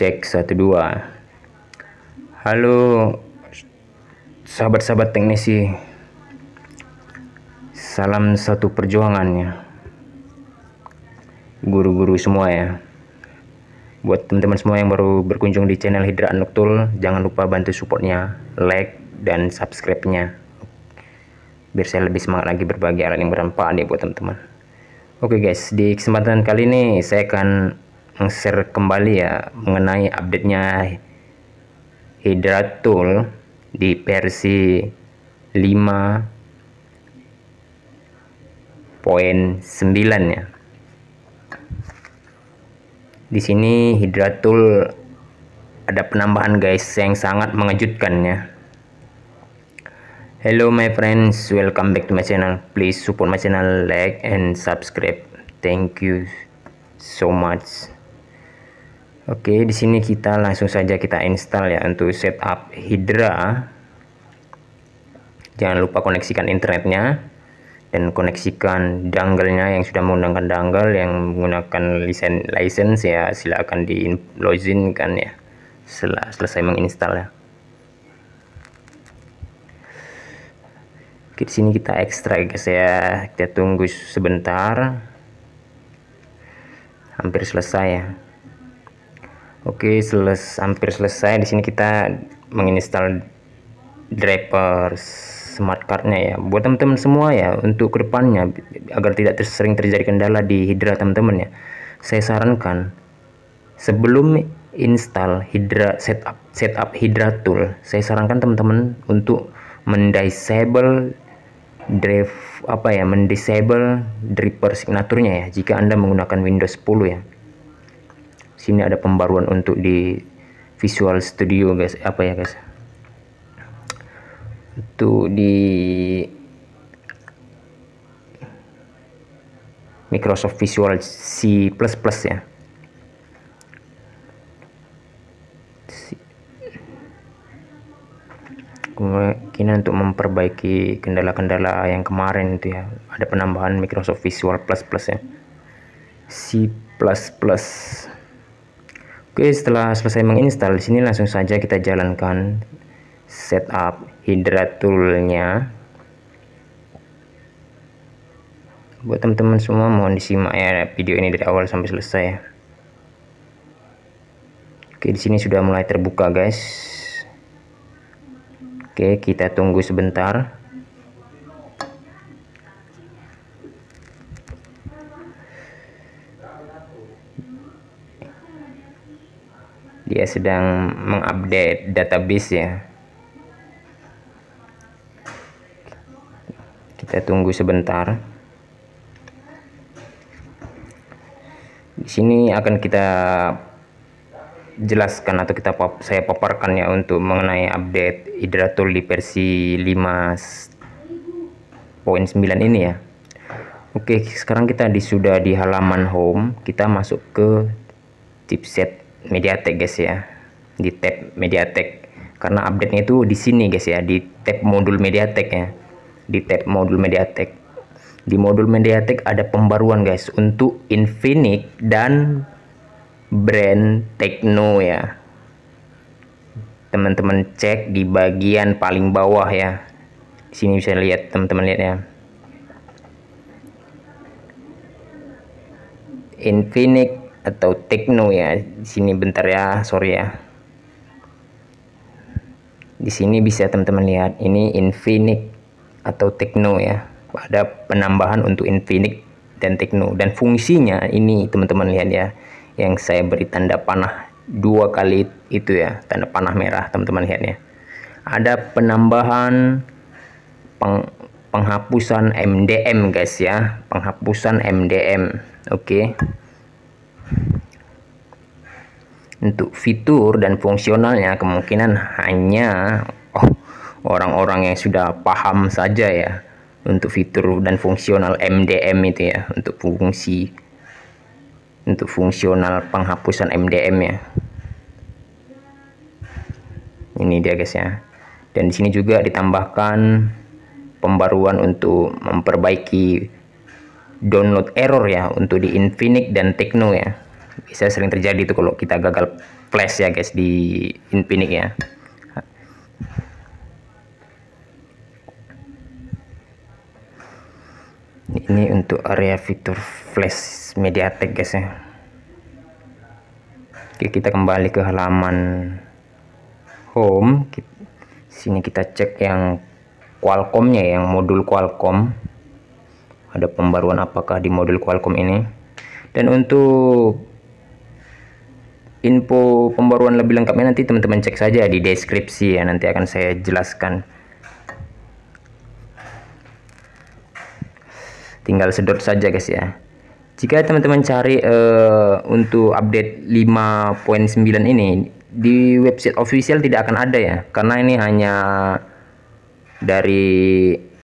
cek satu dua halo sahabat-sahabat teknisi salam satu perjuangannya guru-guru semua ya buat teman-teman semua yang baru berkunjung di channel Hidra tul jangan lupa bantu supportnya like dan subscribe-nya biar saya lebih semangat lagi berbagi alat yang bermanfaat nih buat teman-teman oke guys di kesempatan kali ini saya akan share kembali ya mengenai update-nya Hydratul di versi 5.9 ya. Di sini Hydratul ada penambahan guys yang sangat mengejutkan ya. Hello my friends, welcome back to my channel. Please support my channel, like and subscribe. Thank you so much. Oke, di sini kita langsung saja kita install ya untuk setup Hydra. Jangan lupa koneksikan internetnya dan koneksikan dangle-nya yang sudah menggunakan dangle yang menggunakan license, license ya silakan di login kan ya setelah selesai menginstal ya. di sini kita ekstrak guys ya. Kita tunggu sebentar. Hampir selesai ya. Oke, selesai hampir selesai. Di sini kita menginstal driver smart cardnya ya. Buat teman-teman semua ya, untuk kedepannya agar tidak sering terjadi kendala di Hydra teman-teman ya. Saya sarankan sebelum install Hydra setup setup Hydra tool, saya sarankan teman-teman untuk mendisable drive apa ya, mendisable driver signaturnya ya jika Anda menggunakan Windows 10 ya sini ada pembaruan untuk di Visual Studio guys apa ya guys untuk di Microsoft Visual C++ ya kemungkinan untuk memperbaiki kendala-kendala yang kemarin itu ya ada penambahan Microsoft Visual Plus Plus ya C plus plus Oke, setelah selesai menginstal, di sini langsung saja kita jalankan setup Hydra toolnya. Buat teman-teman semua mohon disimak ya video ini dari awal sampai selesai. Ya. Oke, di sini sudah mulai terbuka, guys. Oke, kita tunggu sebentar. dia sedang mengupdate database ya kita tunggu sebentar di sini akan kita jelaskan atau kita pap saya paparkan ya untuk mengenai update hidratul di versi 5.9 ini ya Oke sekarang kita di, sudah di halaman home kita masuk ke chipset Mediatek guys ya di tab Mediatek karena update-nya itu di sini guys ya di tab modul Mediatek ya di tab modul Mediatek di modul Mediatek ada pembaruan guys untuk Infinix dan brand Tekno ya teman-teman cek di bagian paling bawah ya sini bisa lihat teman-teman lihat ya Infinix atau techno ya di sini bentar ya sorry ya di sini bisa teman-teman lihat ini infinix atau techno ya ada penambahan untuk infinix dan techno dan fungsinya ini teman-teman lihat ya yang saya beri tanda panah dua kali itu ya tanda panah merah teman-teman lihat ya ada penambahan peng, penghapusan MDM guys ya penghapusan MDM oke okay. Untuk fitur dan fungsionalnya kemungkinan hanya oh, orang-orang yang sudah paham saja ya untuk fitur dan fungsional MDM itu ya untuk fungsi untuk fungsional penghapusan MDM ya. Ini dia guys ya. Dan di sini juga ditambahkan pembaruan untuk memperbaiki download error ya untuk di Infinix dan Tecno ya bisa sering terjadi itu kalau kita gagal flash ya guys di Infinix ya ini untuk area fitur flash mediatek guys ya Oke, kita kembali ke halaman home sini kita cek yang Qualcomm-nya yang modul Qualcomm ada pembaruan apakah di modul Qualcomm ini dan untuk info pembaruan lebih lengkapnya nanti teman-teman cek saja di deskripsi ya nanti akan saya jelaskan tinggal sedot saja guys ya jika teman-teman cari uh, untuk update 5.9 ini di website official tidak akan ada ya karena ini hanya dari